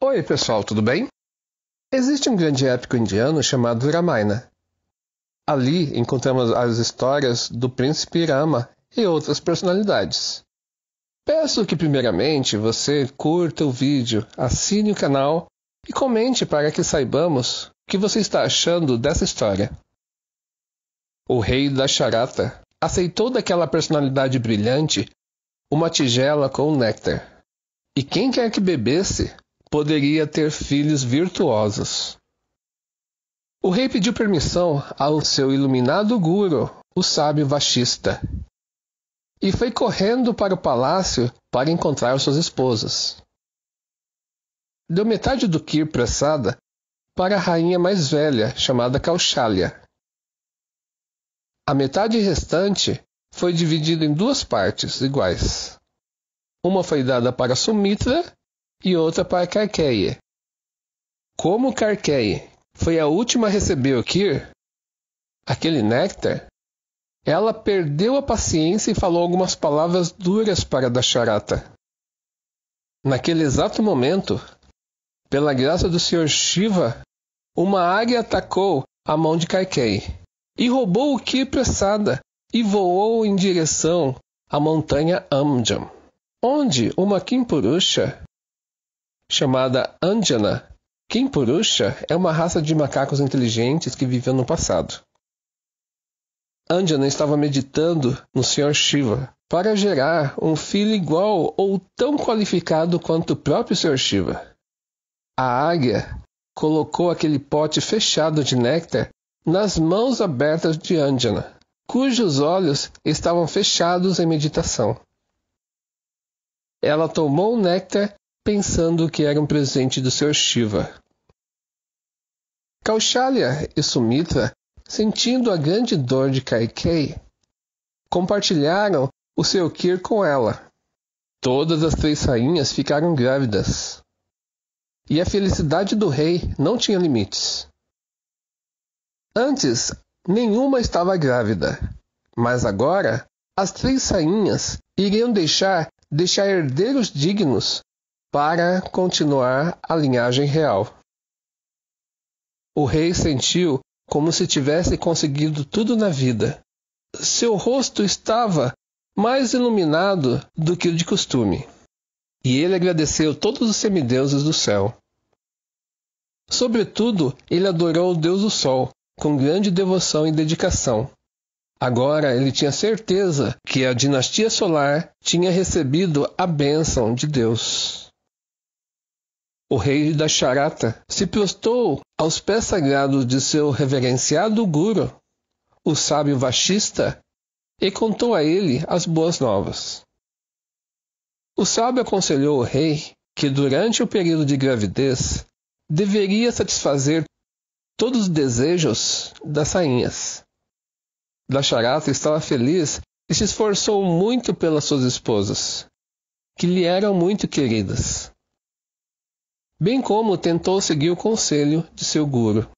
Oi, pessoal, tudo bem? Existe um grande épico indiano chamado Ramayana. Ali encontramos as histórias do príncipe Rama e outras personalidades. Peço que, primeiramente, você curta o vídeo, assine o canal e comente para que saibamos o que você está achando dessa história. O rei da charata aceitou daquela personalidade brilhante uma tigela com néctar, e quem quer que bebesse poderia ter filhos virtuosos. O rei pediu permissão ao seu iluminado guru, o sábio Vashista, e foi correndo para o palácio para encontrar suas esposas deu metade do Kir pressada para a rainha mais velha, chamada Kauchalya. A metade restante foi dividida em duas partes iguais. Uma foi dada para Sumitra e outra para Karkeya. Como Karkeya foi a última a receber o Kir, aquele néctar, ela perdeu a paciência e falou algumas palavras duras para Dasharata. Naquele exato momento, pela graça do Senhor Shiva, uma águia atacou a mão de Kaikei e roubou o Ki pressada e voou em direção à montanha Amjam, onde uma Kimpurusha chamada Anjana. Kimpurusha é uma raça de macacos inteligentes que viveu no passado. Anjana estava meditando no Senhor Shiva para gerar um filho igual ou tão qualificado quanto o próprio Senhor Shiva. A águia colocou aquele pote fechado de néctar nas mãos abertas de Anjana, cujos olhos estavam fechados em meditação. Ela tomou o néctar pensando que era um presente do seu Shiva. Kaushalya e Sumitra, sentindo a grande dor de Kaikei, compartilharam o seu kir com ela. Todas as três rainhas ficaram grávidas e a felicidade do rei não tinha limites. Antes, nenhuma estava grávida, mas agora as três sainhas iriam deixar deixar herdeiros dignos para continuar a linhagem real. O rei sentiu como se tivesse conseguido tudo na vida. Seu rosto estava mais iluminado do que o de costume e ele agradeceu todos os semideuses do céu. Sobretudo, ele adorou o Deus do Sol, com grande devoção e dedicação. Agora ele tinha certeza que a dinastia solar tinha recebido a bênção de Deus. O rei da Charata se prostrou aos pés sagrados de seu reverenciado Guru, o sábio vachista, e contou a ele as boas novas. O sábio aconselhou o rei que, durante o período de gravidez, deveria satisfazer todos os desejos das rainhas. Dacharata estava feliz e se esforçou muito pelas suas esposas, que lhe eram muito queridas. Bem como tentou seguir o conselho de seu guru.